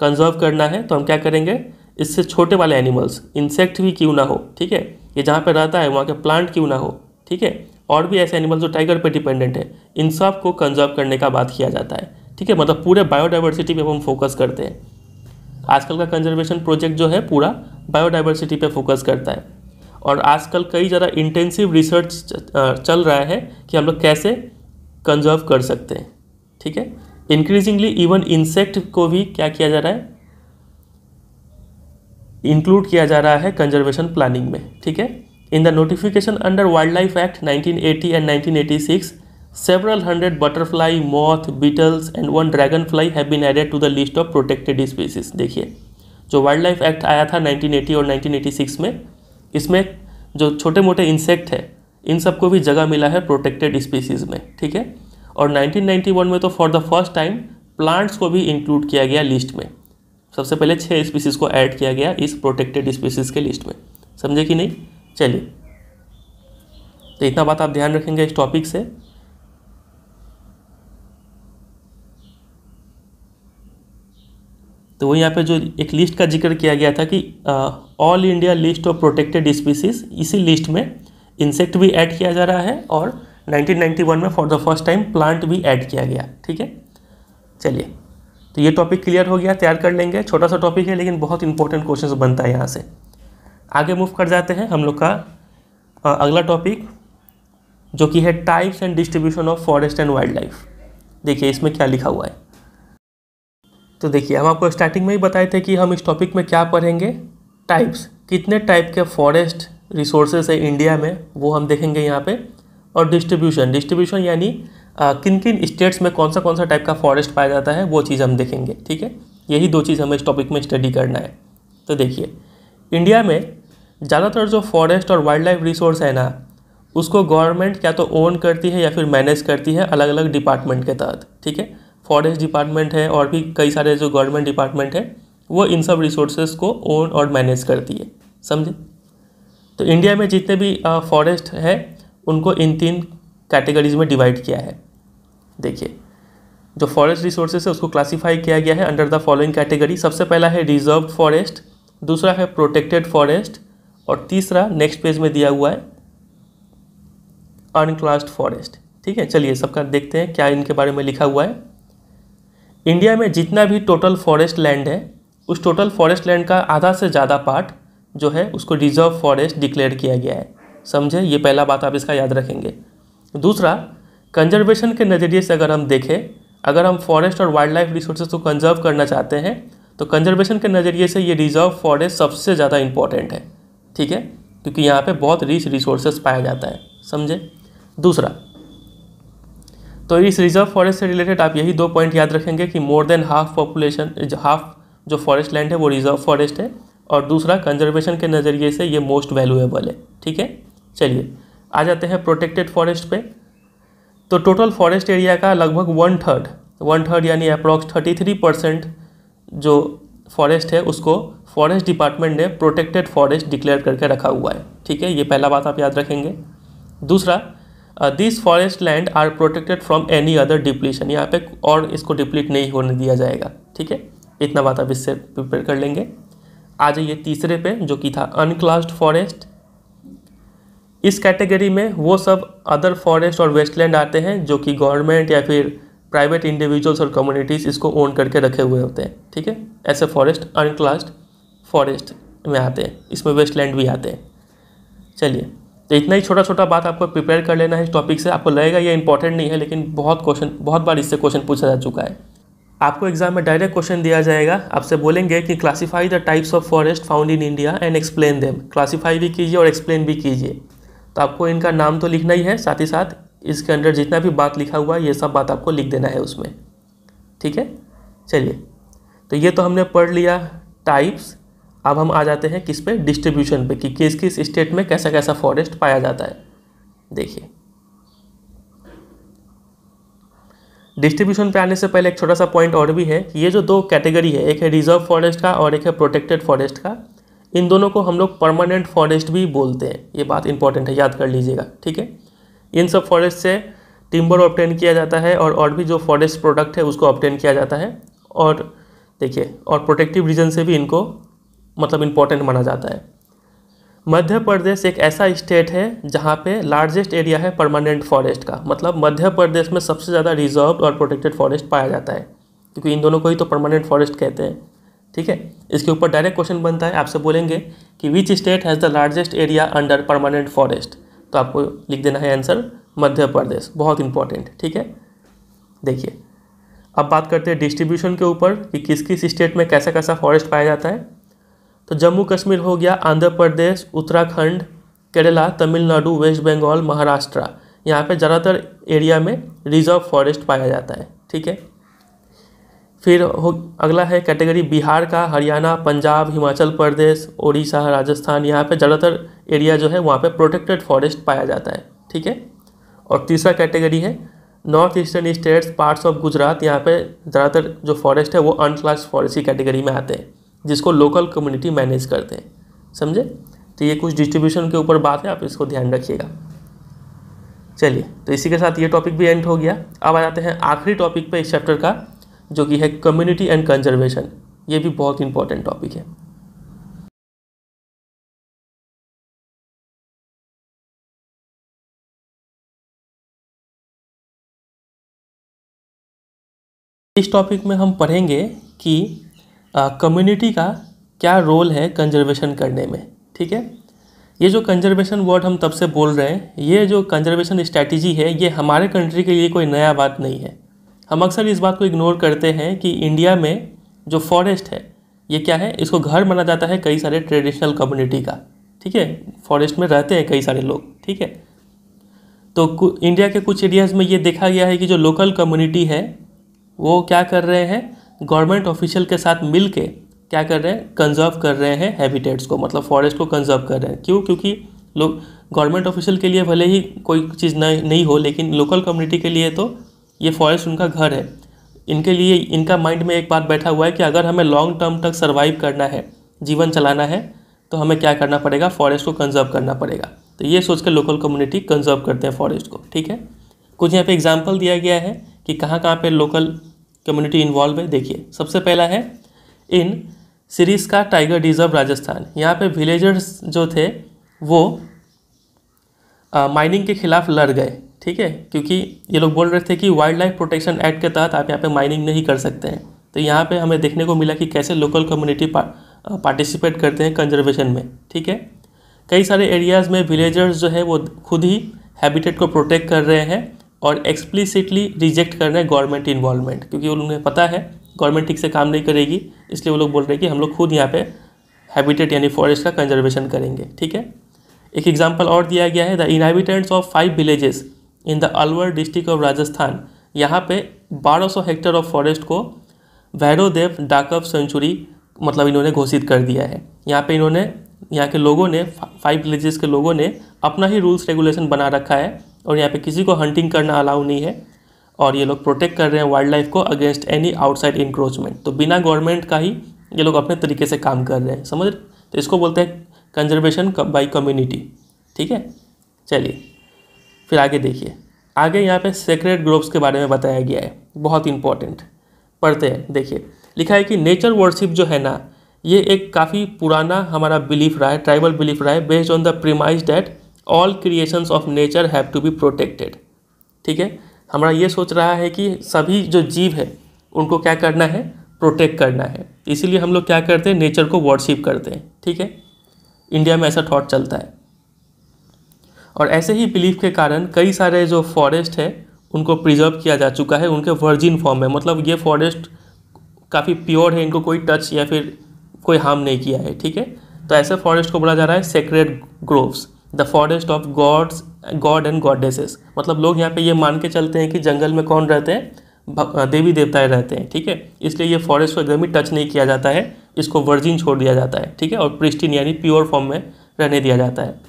कंजर्व करना है तो हम क्या करेंगे इससे छोटे वाले एनिमल्स इंसेक्ट भी क्यों ना हो ठीक है ये जहाँ पर रहता है वहाँ के प्लांट क्यों ना हो ठीक है और भी ऐसे एनिमल्स जो टाइगर पर डिपेंडेंट है इन सब को कंजर्व करने का बात किया जाता है ठीक है मतलब पूरे बायोडाइवर्सिटी पे हम फोकस करते हैं आजकल का कंजर्वेशन प्रोजेक्ट जो है पूरा बायोडाइवर्सिटी पे फोकस करता है और आजकल कई ज़्यादा इंटेंसिव रिसर्च चल रहा है कि हम लोग कैसे कंजर्व कर सकते हैं ठीक है इंक्रीजिंगली इवन इंसेक्ट को भी क्या किया जा रहा है इंक्लूड किया जा रहा है कंजर्वेशन प्लानिंग में ठीक है in the notification under wildlife act 1980 and several hundred butterfly moth beetles and one dragonfly have been added to the list of protected species देखिए जो वाइल्ड लाइफ एक्ट आया था 1980 और 1986 में इसमें जो छोटे मोटे इंसेक्ट है इन सबको भी जगह मिला है प्रोटेक्टेड स्पीसीज़ में ठीक है और 1991 में तो for the first time plants को भी इंक्लूड किया गया लिस्ट में सबसे पहले छः स्पीसीज को ऐड किया गया इस प्रोटेक्टेड स्पीसीज के लिस्ट में समझे कि नहीं चलिए तो इतना बात आप ध्यान रखेंगे इस टॉपिक से तो वो यहाँ पे जो एक लिस्ट का जिक्र किया गया था कि all India list of protected species इसी लिस्ट में इंसेक्ट भी ऐड किया जा रहा है और 1991 में for the first time plant भी ऐड किया गया ठीक है चलिए तो ये टॉपिक क्लियर हो गया तैयार कर लेंगे छोटा सा टॉपिक है लेकिन बहुत इंपॉर्टेंट क्वेश्चन बनता है यहाँ से आगे मूव कर जाते हैं हम लोग का अगला टॉपिक जो कि है types and distribution of forest and wildlife देखिए इसमें क्या लिखा हुआ है तो देखिए हम आपको स्टार्टिंग में ही बताए थे कि हम इस टॉपिक में क्या पढ़ेंगे टाइप्स कितने टाइप के फॉरेस्ट रिसोर्सेज है इंडिया में वो हम देखेंगे यहाँ पे और डिस्ट्रीब्यूशन डिस्ट्रीब्यूशन यानी किन किन स्टेट्स में कौन सा कौन सा टाइप का फॉरेस्ट पाया जाता है वो चीज़ हम देखेंगे ठीक है यही दो चीज़ हमें इस टॉपिक में स्टडी करना है तो देखिए इंडिया में ज़्यादातर जो फॉरेस्ट और वाइल्ड लाइफ रिसोर्स है ना उसको गवर्नमेंट क्या तो ओन करती है या फिर मैनेज करती है अलग अलग डिपार्टमेंट के तहत ठीक है फॉरेस्ट डिपार्टमेंट है और भी कई सारे जो गवर्नमेंट डिपार्टमेंट है वो इन सब रिसोर्सेज को ओन और मैनेज करती है समझे तो इंडिया में जितने भी फॉरेस्ट है उनको इन तीन कैटेगरीज में डिवाइड किया है देखिए जो फॉरेस्ट रिसोर्सेज है उसको क्लासीफाई किया गया है अंडर द फॉलोइंग कैटेगरी सबसे पहला है रिजर्व फॉरेस्ट दूसरा है प्रोटेक्टेड फॉरेस्ट और तीसरा नेक्स्ट पेज में दिया हुआ है अनक्लास्ड फॉरेस्ट ठीक है चलिए सबका देखते हैं क्या इनके बारे में लिखा हुआ है इंडिया में जितना भी टोटल फॉरेस्ट लैंड है उस टोटल फॉरेस्ट लैंड का आधा से ज़्यादा पार्ट जो है उसको रिजर्व फॉरेस्ट डिक्लेयर किया गया है समझे ये पहला बात आप इसका याद रखेंगे दूसरा कंजर्वेशन के नज़रिए से अगर हम देखें अगर हम फॉरेस्ट और वाइल्ड लाइफ रिसोर्सेज को कंजर्व करना चाहते हैं तो कंजर्वेशन के नज़रिए से ये रिजर्व फॉरेस्ट सबसे ज़्यादा इम्पॉर्टेंट है ठीक है क्योंकि यहाँ पे बहुत रिच रिसोर्सेज पाया जाता है समझे दूसरा तो इस रिजर्व फॉरेस्ट से रिलेटेड आप यही दो पॉइंट याद रखेंगे कि more than half population half जो फॉरेस्ट लैंड है वो रिजर्व फॉरेस्ट है और दूसरा कंजर्वेशन के नज़रिए से ये मोस्ट वैल्यूएबल है ठीक है चलिए आ जाते हैं प्रोटेक्टेड फॉरेस्ट पे तो टोटल फॉरेस्ट एरिया का लगभग वन थर्ड वन थर्ड यानी अप्रॉक्स थर्टी थ्री परसेंट जो फॉरेस्ट है उसको फॉरेस्ट डिपार्टमेंट ने प्रोटेक्टेड फॉरेस्ट डिक्लेयर करके रखा हुआ है ठीक है ये पहला बात आप याद रखेंगे दूसरा this forest land are protected from any other depletion यहाँ पे और इसको डिप्लीट नहीं होने दिया जाएगा ठीक है इतना बात आप इससे प्रिपेयर कर लेंगे आ जाइए तीसरे पे जो कि था अनक्लास्ड फॉरेस्ट इस कैटेगरी में वो सब अदर फॉरेस्ट और वेस्टलैंड आते हैं जो कि गवर्नमेंट या फिर प्राइवेट इंडिविजुअल्स और कम्युनिटीज़ इसको ओन करके रखे हुए होते हैं ठीक है ऐसे फॉरेस्ट अनक्लास्ड फॉरेस्ट में आते हैं इसमें वेस्टलैंड भी आते हैं चलिए तो इतना ही छोटा छोटा बात आपको प्रिपेयर कर लेना है इस टॉपिक से आपको लगेगा ये इंपॉर्टेंट नहीं है लेकिन बहुत क्वेश्चन बहुत बार इससे क्वेश्चन पूछा जा चुका है आपको एग्जाम में डायरेक्ट क्वेश्चन दिया जाएगा आपसे बोलेंगे कि classify the types of forest found in India and explain them classify भी कीजिए और एक्सप्लेन भी कीजिए तो आपको इनका नाम तो लिखना ही है साथ ही साथ इसके अंडर जितना भी बात लिखा हुआ है ये सब बात आपको लिख देना है उसमें ठीक है चलिए तो ये तो हमने पढ़ लिया टाइप्स अब हम आ जाते हैं किस पे डिस्ट्रीब्यूशन पे कि किस किस स्टेट में कैसा कैसा फॉरेस्ट पाया जाता है देखिए डिस्ट्रीब्यूशन पे आने से पहले एक छोटा सा पॉइंट और भी है कि ये जो दो कैटेगरी है एक है रिजर्व फॉरेस्ट का और एक है प्रोटेक्टेड फॉरेस्ट का इन दोनों को हम लोग परमानेंट फॉरेस्ट भी बोलते हैं ये बात इंपॉर्टेंट है याद कर लीजिएगा ठीक है इन सब फॉरेस्ट से टिम्बर ऑप्टेन किया जाता है और और भी जो फॉरेस्ट प्रोडक्ट है उसको ऑप्टेन किया जाता है और देखिए और प्रोटेक्टिव रीजन से भी इनको मतलब इम्पोर्टेंट माना जाता है मध्य प्रदेश एक ऐसा स्टेट है जहाँ पे लार्जेस्ट एरिया है परमानेंट फॉरेस्ट का मतलब मध्य प्रदेश में सबसे ज़्यादा रिजर्व और प्रोटेक्टेड फॉरेस्ट पाया जाता है क्योंकि इन दोनों को ही तो परमानेंट फॉरेस्ट कहते हैं ठीक है इसके ऊपर डायरेक्ट क्वेश्चन बनता है आपसे बोलेंगे कि which state has the largest area under permanent forest तो आपको लिख देना है आंसर मध्य प्रदेश बहुत इंपॉर्टेंट ठीक है देखिए अब बात करते हैं डिस्ट्रीब्यूशन के ऊपर कि किस किस स्टेट में कैसा कैसा फॉरेस्ट पाया जाता है तो जम्मू कश्मीर हो गया आंध्र प्रदेश उत्तराखंड केरला तमिलनाडु वेस्ट बंगाल महाराष्ट्र यहाँ पे ज़्यादातर एरिया में रिजर्व फॉरेस्ट पाया जाता है ठीक है फिर हो अगला है कैटेगरी बिहार का हरियाणा पंजाब हिमाचल प्रदेश उड़ीसा राजस्थान यहाँ पे ज़्यादातर एरिया जो है वहाँ पे प्रोटेक्टेड फॉरेस्ट पाया जाता है ठीक है और तीसरा कैटेगरी है north eastern states parts of Gujarat यहाँ पे ज़्यादातर जो फॉरेस्ट है वो अनक्लास फॉरेस्ट की कैटेगरी में आते हैं जिसको लोकल कम्युनिटी मैनेज करते हैं समझे तो ये कुछ डिस्ट्रीब्यूशन के ऊपर बात है आप इसको ध्यान रखिएगा चलिए तो इसी के साथ ये टॉपिक भी एंड हो गया अब आ जाते हैं आखिरी टॉपिक पर इस चैप्टर का जो कि है कम्युनिटी एंड कंजर्वेशन ये भी बहुत इंपॉर्टेंट टॉपिक है इस टॉपिक में हम पढ़ेंगे कि कम्युनिटी का क्या रोल है कंजर्वेशन करने में ठीक है ये जो कंजर्वेशन वर्ड हम तब से बोल रहे हैं ये जो कंजर्वेशन स्ट्रैटेजी है ये हमारे कंट्री के लिए कोई नया बात नहीं है हम अक्सर इस बात को इग्नोर करते हैं कि इंडिया में जो फॉरेस्ट है ये क्या है इसको घर माना जाता है कई सारे ट्रेडिशनल कम्युनिटी का ठीक है फॉरेस्ट में रहते हैं कई सारे लोग ठीक है तो इंडिया के कुछ एरियाज़ में ये देखा गया है कि जो लोकल कम्युनिटी है वो क्या कर रहे हैं गवर्नमेंट ऑफिशियल के साथ मिल के क्या कर रहे हैं कंजर्व कर रहे हैं हैबिटेट्स को मतलब फॉरेस्ट को कंजर्व कर रहे हैं क्यों क्योंकि लोग गवर्नमेंट ऑफिशियल के लिए भले ही कोई चीज़ नहीं नहीं हो लेकिन लोकल कम्युनिटी के लिए तो ये फॉरेस्ट उनका घर है इनके लिए इनका माइंड में एक बात बैठा हुआ है कि अगर हमें लॉन्ग टर्म तक सर्वाइव करना है जीवन चलाना है तो हमें क्या करना पड़ेगा फॉरेस्ट को कंजर्व करना पड़ेगा तो ये सोच कर लोकल कम्युनिटी कंजर्व करते हैं फॉरेस्ट को ठीक है कुछ यहाँ पे एग्जाम्पल दिया गया है कि कहाँ कहाँ पे लोकल कम्युनिटी इन्वॉल्व है देखिए सबसे पहला है इन सीरीज का टाइगर रिजर्व राजस्थान यहाँ पे विलेजर्स जो थे वो माइनिंग के खिलाफ लड़ गए ठीक है क्योंकि ये लोग बोल रहे थे कि वाइल्ड लाइफ प्रोटेक्शन एक्ट के तहत आप यहाँ पे माइनिंग नहीं कर सकते हैं तो यहाँ पे हमें देखने को मिला कि कैसे लोकल कम्युनिटी पार्टिसिपेट करते हैं कंजर्वेशन में ठीक है कई सारे एरियाज़ में विलेजर्स जो है वो खुद ही हैबिटेट को प्रोटेक्ट कर रहे हैं और एक्सप्लिसिटली रिजेक्ट कर रहे हैं गवर्नमेंट इन्वॉल्वमेंट क्योंकि उन्हें पता है गवर्नमेंट ठीक से काम नहीं करेगी इसलिए वो लोग बोल रहे हैं कि हम लोग खुद यहाँ पर हैबिटेट यानी फॉरेस्ट का कंजर्वेशन करेंगे ठीक है एक एग्जाम्पल और दिया गया है the inhabitants of five villages in the Alwar district of Rajasthan यहाँ पे 1200 हेक्टेयर ऑफ फॉरेस्ट को भैरवदेव डाकअप सेंचुरी मतलब इन्होंने घोषित कर दिया है यहाँ पे इन्होंने यहाँ के लोगों ने फाइव विलेजेस के लोगों ने अपना ही रूल्स रेगुलेशन बना रखा है और यहाँ पे किसी को हंटिंग करना अलाउ नहीं है और ये लोग प्रोटेक्ट कर रहे हैं वाइल्ड लाइफ को अगेंस्ट एनी आउटसाइड इंक्रोचमेंट तो बिना गवर्नमेंट का ही ये लोग अपने तरीके से काम कर रहे हैं समझ तो इसको बोलते हैं कंजर्वेशन बाई कम्युनिटी ठीक है चलिए फिर आगे देखिए आगे यहाँ पे सेक्रेट ग्रोव्स के बारे में बताया गया है बहुत इंपॉर्टेंट पढ़ते हैं देखिए लिखा है कि नेचर वर्शिप जो है ना ये एक काफ़ी पुराना हमारा बिलीफ रहा है ट्राइबल बिलीफ रहा है based on the premise that all creations of nature have to be protected ठीक है हमारा ये सोच रहा है कि सभी जो जीव है उनको क्या करना है प्रोटेक्ट करना है इसीलिए हम लोग क्या करते हैं नेचर को वर्शिप करते हैं ठीक है इंडिया में ऐसा थॉट चलता है और ऐसे ही बिलीफ के कारण कई सारे जो फॉरेस्ट है उनको प्रिजर्व किया जा चुका है उनके वर्जिन फॉर्म में मतलब ये फॉरेस्ट काफ़ी प्योर है इनको कोई टच या फिर कोई हार्म नहीं किया है ठीक है तो ऐसे फॉरेस्ट को बोला जा रहा है sacred groves the forest of gods god and goddesses मतलब लोग यहाँ पे ये मान के चलते हैं कि जंगल में कौन रहते हैं देवी देवताएं रहते हैं ठीक है इसलिए ये फॉरेस्ट को एकदम ही टच नहीं किया जाता है इसको वर्जिन छोड़ दिया जाता है ठीक है और प्रिस्टिन यानी प्योर फॉर्म में रहने दिया जाता है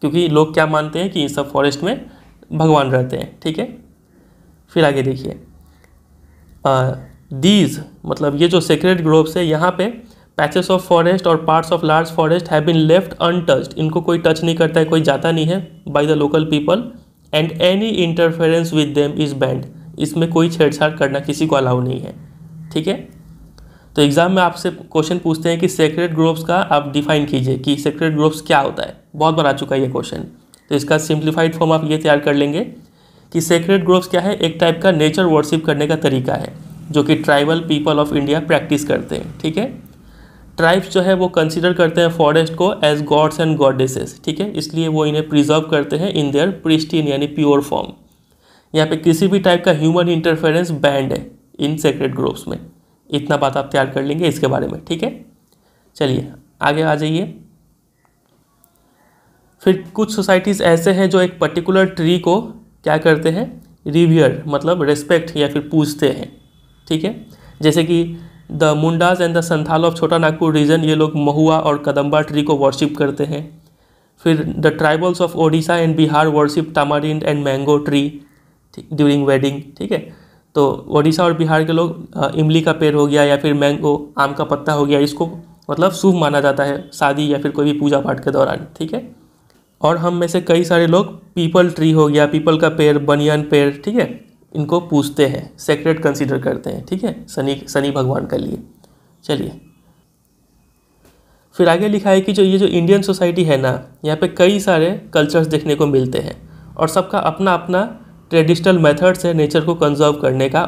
क्योंकि लोग क्या मानते हैं कि इन सब फॉरेस्ट में भगवान रहते हैं ठीक है फिर आगे देखिए दीज मतलब ये जो सेक्रेट ग्रोव्स है यहाँ पे पैचेस ऑफ फॉरेस्ट और parts of large forest have been left untouched इनको कोई टच नहीं करता है कोई जाता नहीं है by the local people and any interference with them is banned इसमें कोई छेड़छाड़ करना किसी को अलाउ नहीं है ठीक है तो एग्ज़ाम में आपसे क्वेश्चन पूछते हैं कि सेक्रेट ग्रुप्स का आप डिफाइन कीजिए कि सेक्रेट ग्रुप्स क्या होता है बहुत बार आ चुका है ये क्वेश्चन तो इसका सिंप्लीफाइड फॉर्म आप ये तैयार कर लेंगे कि सेक्रेट ग्रुप्स क्या है एक टाइप का नेचर वर्शिप करने का तरीका है जो कि tribal people of India practice करते हैं ठीक है ट्राइब्स जो है वो कंसिडर करते हैं फॉरेस्ट को एज गॉड्स एंड गॉडेसेस ठीक है इसलिए वो इन्हें प्रिजर्व करते हैं इन देयर प्रिस्टीन यानी प्योर फॉर्म यहाँ पे किसी भी टाइप का ह्यूमन इंटरफेरेंस बैंड है इन सेक्रेट ग्रुप्स में इतना बात आप तैयार कर लेंगे इसके बारे में ठीक है चलिए आगे आ जाइए फिर कुछ सोसाइटीज़ ऐसे हैं जो एक पर्टिकुलर ट्री को क्या करते हैं रिवियर मतलब रेस्पेक्ट या फिर पूछते हैं ठीक है जैसे कि the Mundas and the Santhal of Chota Nagpur reason ये लोग महुआ और कदम्बा ट्री को वर्शिप करते हैं फिर the tribals of Odisha and Bihar worship tamarind and mango tree during wedding ठीक है तो ओडिशा और बिहार के लोग इमली का पेड़ हो गया या फिर मैंगो आम का पत्ता हो गया इसको मतलब शुभ माना जाता है शादी या फिर कोई भी पूजा पाठ के दौरान ठीक है और हम में से कई सारे लोग पीपल ट्री हो गया पीपल का पेड़ बनियन पेड़ ठीक है इनको पूजते हैं सेक्रेट कंसिडर करते हैं ठीक है शनि शनि भगवान के लिए चलिए फिर आगे लिखा है कि जो ये जो इंडियन सोसाइटी है ना यहाँ पे कई सारे कल्चर्स देखने को मिलते हैं और सबका अपना अपना ट्रेडिशनल मेथड्स है नेचर को कंजर्व करने का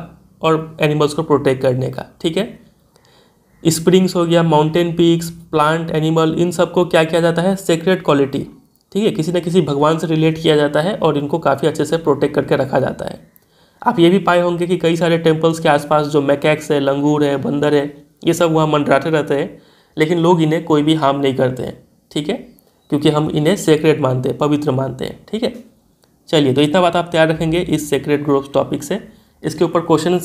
और एनिमल्स को प्रोटेक्ट करने का ठीक है स्प्रिंग्स हो गया माउंटेन पीक्स प्लांट एनिमल इन सब को क्या किया जाता है सेक्रेट क्वालिटी ठीक है किसी न किसी भगवान से रिलेट किया जाता है और इनको काफ़ी अच्छे से प्रोटेक्ट करके रखा जाता है आप ये भी पाए होंगे कि कई सारे टेम्पल्स के आसपास जो मैकैक्स है लंगूर है बंदर है ये सब वहाँ मंडराते रहते हैं लेकिन लोग इन्हें कोई भी हार्म नहीं करते हैं ठीक है क्योंकि हम इन्हें सेक्रेट मानते हैं पवित्र मानते हैं ठीक है चलिए तो इतना बात आप तैयार रखेंगे इस सेक्रेट ग्रुप्स टॉपिक से इसके ऊपर क्वेश्चन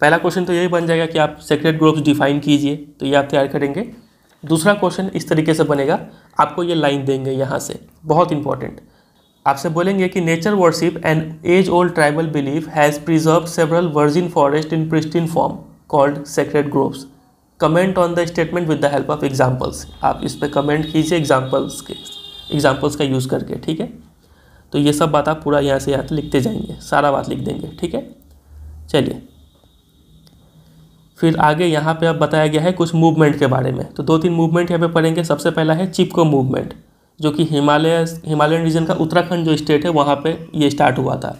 पहला क्वेश्चन तो यही बन जाएगा कि आप सेक्रेट ग्रुप्स डिफाइन कीजिए तो ये आप तैयार करेंगे दूसरा क्वेश्चन इस तरीके से बनेगा आपको ये लाइन देंगे यहाँ से बहुत इंपॉर्टेंट आपसे बोलेंगे कि nature worship and age old tribal belief has preserve several virgin forest in pristine form called sacred groves comment on the statement with the help of examples आप इस पर कमेंट कीजिए एग्जाम्पल्स के एग्जाम्पल्स का use करके ठीक है तो ये सब बात आप पूरा यहाँ से यहाँ लिखते जाएंगे सारा बात लिख देंगे ठीक है चलिए फिर आगे यहाँ पे अब बताया गया है कुछ मूवमेंट के बारे में तो दो तीन मूवमेंट यहाँ पे पढ़ेंगे सबसे पहला है चिपको मूवमेंट जो कि हिमालय हिमालयन रीजन का उत्तराखंड जो स्टेट है वहाँ पे ये स्टार्ट हुआ था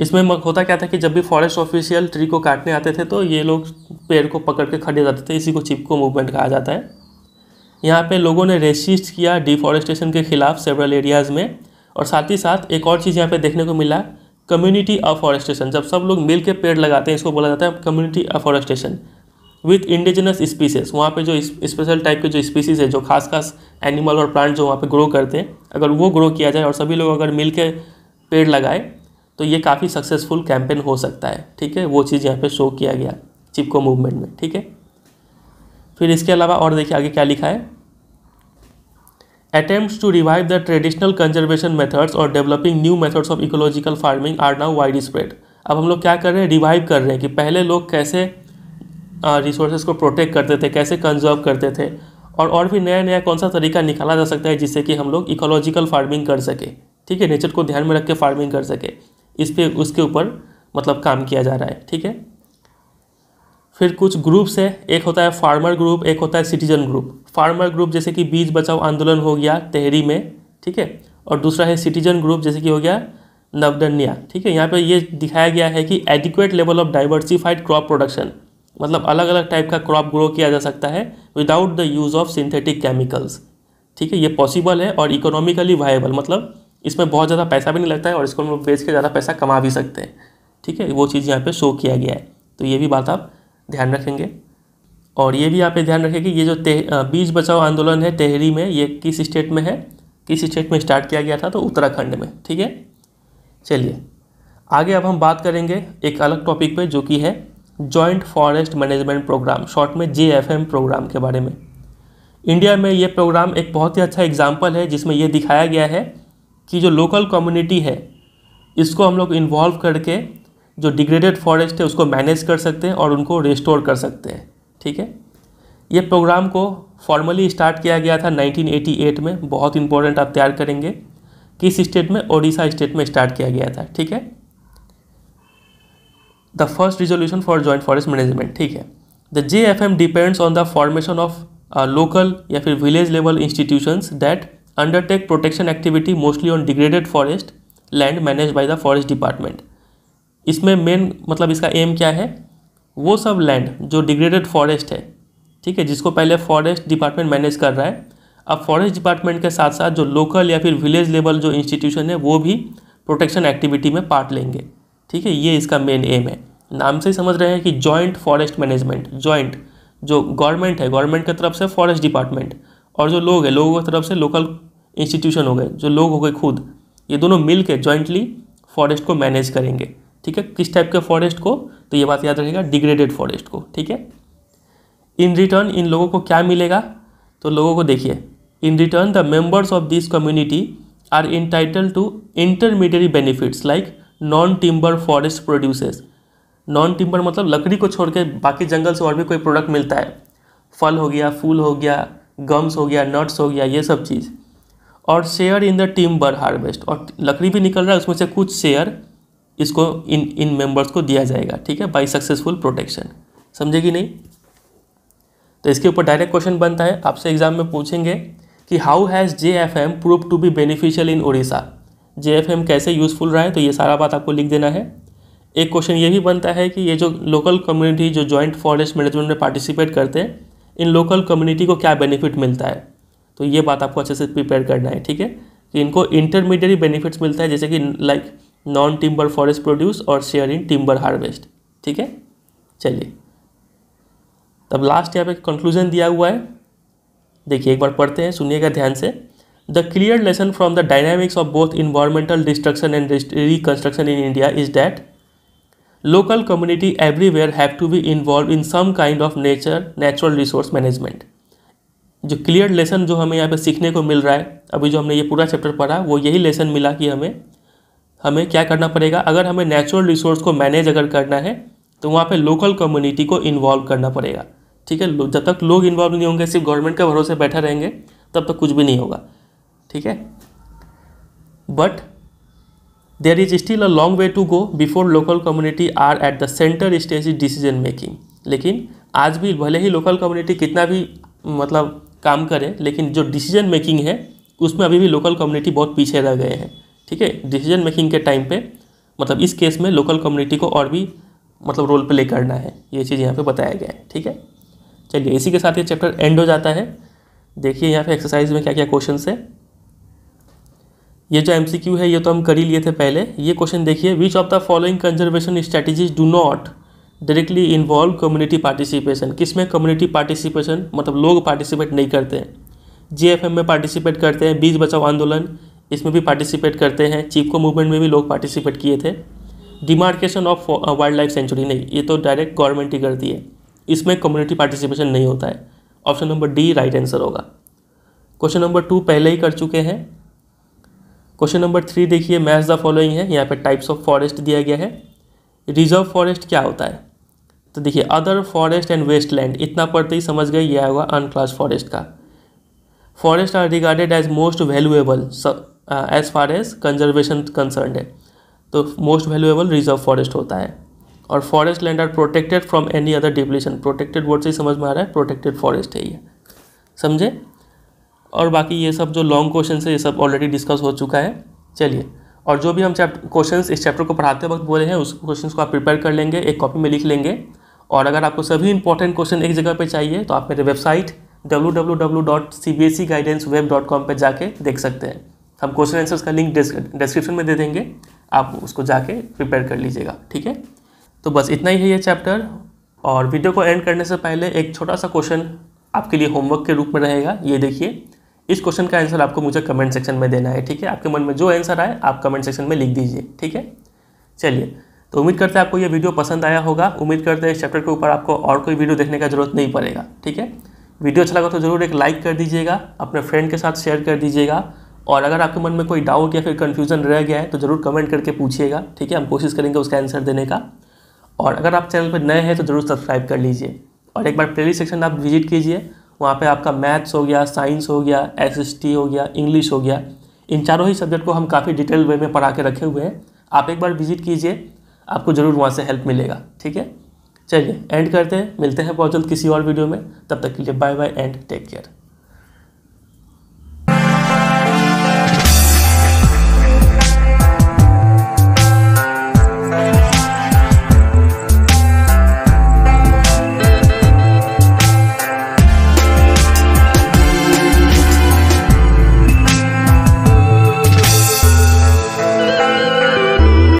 इसमें होता क्या था कि जब भी फॉरेस्ट ऑफिशियल ट्री को काटने आते थे तो ये लोग पेड़ को पकड़ के खड़े रहते थे इसी को चिपको मूवमेंट कहा जाता है यहाँ पर लोगों ने रेसिस्ट किया डिफॉरेस्टेशन के खिलाफ सेवरल एरियाज़ में और साथ ही साथ एक और चीज़ यहाँ पे देखने को मिला कम्युनिटी अफॉरेस्टेशन जब सब लोग मिल के पेड़ लगाते हैं इसको बोला जाता है community afforestation with indigenous species वहाँ पे जो स्पेशल टाइप के जो स्पीसीज है जो खास खास एनिमल और प्लांट जो वहाँ पे ग्रो करते हैं अगर वो ग्रो किया जाए और सभी लोग अगर मिल के पेड़ लगाए तो ये काफ़ी सक्सेसफुल कैंपेन हो सकता है ठीक है वो चीज़ यहाँ पे शो किया गया चिपको मूवमेंट में ठीक है फिर इसके अलावा और देखिए आगे क्या लिखा है Attempts to revive the traditional conservation methods or developing new methods of ecological farming are now widespread. अब हम लोग क्या कर रहे हैं रिवाइव कर रहे हैं कि पहले लोग कैसे रिसोर्सेज को प्रोटेक्ट करते थे कैसे कंजर्व करते थे और और भी नया नया कौन सा तरीका निकाला जा सकता है जिससे कि हम लोग इकोलॉजिकल फार्मिंग कर सके ठीक है नेचर को ध्यान में रख के फार्मिंग कर सके इस पर उसके ऊपर मतलब काम किया जा रहा है ठीक है फिर कुछ ग्रुप्स है एक होता है फार्मर ग्रुप एक होता है सिटीजन ग्रुप फार्मर ग्रुप जैसे कि बीज बचाओ आंदोलन हो गया तेहरी में ठीक है और दूसरा है सिटीजन ग्रुप जैसे कि हो गया नवदनिया ठीक है यहाँ पे ये दिखाया गया है कि adequate level of diversified crop production मतलब अलग अलग टाइप का क्रॉप ग्रो किया जा सकता है without the use of synthetic chemicals ठीक है ये पॉसिबल है और इकोनॉमिकली वायबल मतलब इसमें बहुत ज़्यादा पैसा भी नहीं लगता है और इसको हम लोग बेच के ज़्यादा पैसा कमा भी सकते हैं ठीक है वो चीज़ यहाँ पर शो किया गया है तो ये भी बात आप ध्यान रखेंगे और ये भी आप ध्यान रखें कि ये जो बीज बचाओ आंदोलन है तेहरी में ये किस स्टेट में है किस स्टेट में स्टार्ट किया गया था तो उत्तराखंड में ठीक है चलिए आगे अब हम बात करेंगे एक अलग टॉपिक पे जो कि है joint forest management program short में जे प्रोग्राम के बारे में इंडिया में ये प्रोग्राम एक बहुत ही अच्छा एग्जाम्पल है जिसमें यह दिखाया गया है कि जो लोकल कम्युनिटी है इसको हम लोग इन्वॉल्व करके जो डिग्रेडेड फॉरेस्ट है उसको मैनेज कर सकते हैं और उनको रिस्टोर कर सकते हैं ठीक है ये प्रोग्राम को फॉर्मली स्टार्ट किया गया था 1988 में बहुत इंपॉर्टेंट आप तैयार करेंगे किस स्टेट में ओडिशा स्टेट में स्टार्ट किया गया था ठीक है the first resolution for joint forest management ठीक है the J F M depends on the formation of local या फिर village level institutions that undertake protection activity mostly on degraded forest land manage by the forest department इसमें main मतलब इसका M क्या है वो सब लैंड जो डिग्रेडेड फॉरेस्ट है ठीक है जिसको पहले फॉरेस्ट डिपार्टमेंट मैनेज कर रहा है अब फॉरेस्ट डिपार्टमेंट के साथ साथ जो लोकल या फिर विलेज लेवल जो इंस्टीट्यूशन है वो भी प्रोटेक्शन एक्टिविटी में पार्ट लेंगे ठीक है ये इसका मेन एम है नाम से ही समझ रहे हैं कि जॉइंट फॉरेस्ट मैनेजमेंट जॉइंट जो गवर्नमेंट है गवर्नमेंट की तरफ से फॉरेस्ट डिपार्टमेंट और जो लोग हैं लोगों की तरफ से लोकल इंस्टीट्यूशन हो गए जो लोग हो गए खुद ये दोनों मिल के जॉइंटली फॉरेस्ट को मैनेज करेंगे ठीक है किस टाइप के फॉरेस्ट को तो ये बात याद रखेगा डिग्रेडेड फॉरेस्ट को ठीक है इन रिटर्न इन लोगों को क्या मिलेगा तो लोगों को देखिए in return the members of this community are entitled to intermediate benefits like non timber forest produces non timber मतलब लकड़ी को छोड़ के बाकी जंगल से और भी कोई प्रोडक्ट मिलता है फल हो गया फूल हो गया गम्स हो गया नट्स हो गया ये सब चीज़ और share in the timber harvest और लकड़ी भी निकल रहा है उसमें से कुछ शेयर इसको इन इन मेंबर्स को दिया जाएगा ठीक है बाई सक्सेसफुल प्रोटेक्शन समझेगी नहीं तो इसके ऊपर डायरेक्ट क्वेश्चन बनता है आपसे एग्जाम में पूछेंगे कि how has J F M prove to be beneficial in Orissa J F M कैसे यूज़फुल रहा है तो ये सारा बात आपको लिख देना है एक क्वेश्चन ये भी बनता है कि ये जो लोकल कम्युनिटी जो जॉइंट फॉरेस्ट मैनेजमेंट में पार्टिसिपेट करते हैं इन लोकल कम्युनिटी को क्या बेनिफिट मिलता है तो ये बात आपको अच्छे से प्रिपेयर करना है ठीक है कि इनको इंटरमीडिएट बेनिफिट्स मिलता है जैसे कि like like, non timber forest produce और शेयर इन टिम्बर हार्वेस्ट ठीक है चलिए तब लास्ट यहाँ पे कंक्लूजन दिया हुआ है देखिए एक बार पढ़ते हैं सुनिएगा ध्यान से the clear lesson from the dynamics of both environmental destruction and reconstruction in India is that local community everywhere have to be involve in some kind of nature natural resource management जो clear lesson जो हमें यहाँ पे सीखने को मिल रहा है अभी जो हमने ये पूरा चैप्टर पढ़ा वो यही लेसन मिला कि हमें हमें क्या करना पड़ेगा अगर हमें नेचुरल रिसोर्स को मैनेज अगर करना है तो वहाँ पे लोकल कम्युनिटी को इन्वॉल्व करना पड़ेगा ठीक है जब तक लोग इन्वॉल्व नहीं होंगे सिर्फ गवर्नमेंट के भरोसे बैठे रहेंगे तब तक कुछ भी नहीं होगा ठीक है but there is still a long way to go before local community are at the centre stage is decision making लेकिन आज भी भले ही लोकल कम्युनिटी कितना भी मतलब काम करे लेकिन जो डिसीजन मेकिंग है उसमें अभी भी लोकल कम्युनिटी बहुत पीछे रह गए हैं ठीक है डिसीजन मेकिंग के टाइम पे मतलब इस केस में लोकल कम्युनिटी को और भी मतलब रोल प्ले करना है ये चीज़ यहाँ पे बताया गया है ठीक है चलिए इसी के साथ ये चैप्टर एंड हो जाता है देखिए यहाँ पे एक्सरसाइज में क्या क्या क्वेश्चन है ये जो एम है ये तो हम कर ही लिए थे पहले ये क्वेश्चन देखिए which of the following conservation strategies do not directly involve community participation किस में कम्युनिटी पार्टिसिपेशन मतलब लोग पार्टिसिपेट नहीं करते हैं जे में पार्टिसिपेट करते हैं बीज बचाओ आंदोलन इसमें भी पार्टिसिपेट करते हैं चीपको मूवमेंट में भी लोग पार्टिसिपेट किए थे demarcation of wild life sanctuary नहीं ये तो डायरेक्ट गवर्नमेंट ही करती है इसमें कम्युनिटी पार्टिसिपेशन नहीं होता है option number D right answer होगा क्वेश्चन नंबर टू पहले ही कर चुके हैं क्वेश्चन नंबर थ्री देखिए मैच द फॉलोइंग है यहाँ पे टाइप्स ऑफ फॉरेस्ट दिया गया है रिजर्व फॉरेस्ट क्या होता है तो देखिए अदर फॉरेस्ट एंड वेस्टलैंड इतना पढ़ते ही समझ गए यह होगा अनक्लास फॉरेस्ट का forest are regarded as most valuable as far as conservation concern है तो मोस्ट वैल्यूएबल रिजर्व फॉरेस्ट होता है और forest land are protected from any other depletion protected word से ही समझ में आ रहा है प्रोटेक्टेड फॉरेस्ट है ये समझे और बाकी ये सब जो लॉन्ग क्वेश्चन है ये सब ऑलरेडी डिस्कस हो चुका है चलिए और जो भी हम चैप्ट क्वेश्चन इस चैप्टर को पढ़ाते वक्त बोले हैं उस क्वेश्चन को आप प्रिपेयर कर लेंगे एक कॉपी में लिख लेंगे और अगर आपको सभी इंपॉर्टेंट क्वेश्चन एक जगह पे चाहिए तो आप मेरे website W W W dot C B S E guidance web dot com पर जाके देख सकते हैं हम क्वेश्चन आंसर्स का लिंक डिस्क्रिप्शन में दे देंगे आप उसको जाके प्रिपेयर कर लीजिएगा ठीक है तो बस इतना ही है ये चैप्टर और वीडियो को एंड करने से पहले एक छोटा सा क्वेश्चन आपके लिए होमवर्क के रूप में रहेगा ये देखिए इस क्वेश्चन का आंसर आपको मुझे कमेंट सेक्शन में देना है ठीक है आपके मन में जो आंसर आए आप कमेंट सेक्शन में लिख दीजिए ठीक है चलिए तो उम्मीद करते हैं आपको ये वीडियो पसंद आया होगा उम्मीद करते हैं इस चैप्टर के ऊपर आपको और कोई वीडियो देखने का जरूरत नहीं पड़ेगा ठीक है वीडियो अच्छा लगा तो जरूर एक लाइक कर दीजिएगा अपने फ्रेंड के साथ शेयर कर दीजिएगा और अगर आपके मन में कोई डाउट या फिर कन्फ्यूज़न रह गया है तो ज़रूर कमेंट करके पूछिएगा ठीक है हम कोशिश करेंगे उसका आंसर देने का और अगर आप चैनल पर नए हैं तो ज़रूर सब्सक्राइब कर लीजिए और एक बार प्ले सेक्शन आप विजिट कीजिए वहाँ पे आपका मैथ्स हो गया साइंस हो गया एस हो गया इंग्लिश हो गया इन चारों ही सब्जेक्ट को हम काफ़ी डिटेल वे में पढ़ा के रखे हुए हैं आप एक बार विजिट कीजिए आपको ज़रूर वहाँ से हेल्प मिलेगा ठीक है चलिए एंड करते हैं मिलते हैं बहुत जल्द किसी और वीडियो में तब तक के लिए bye bye and take care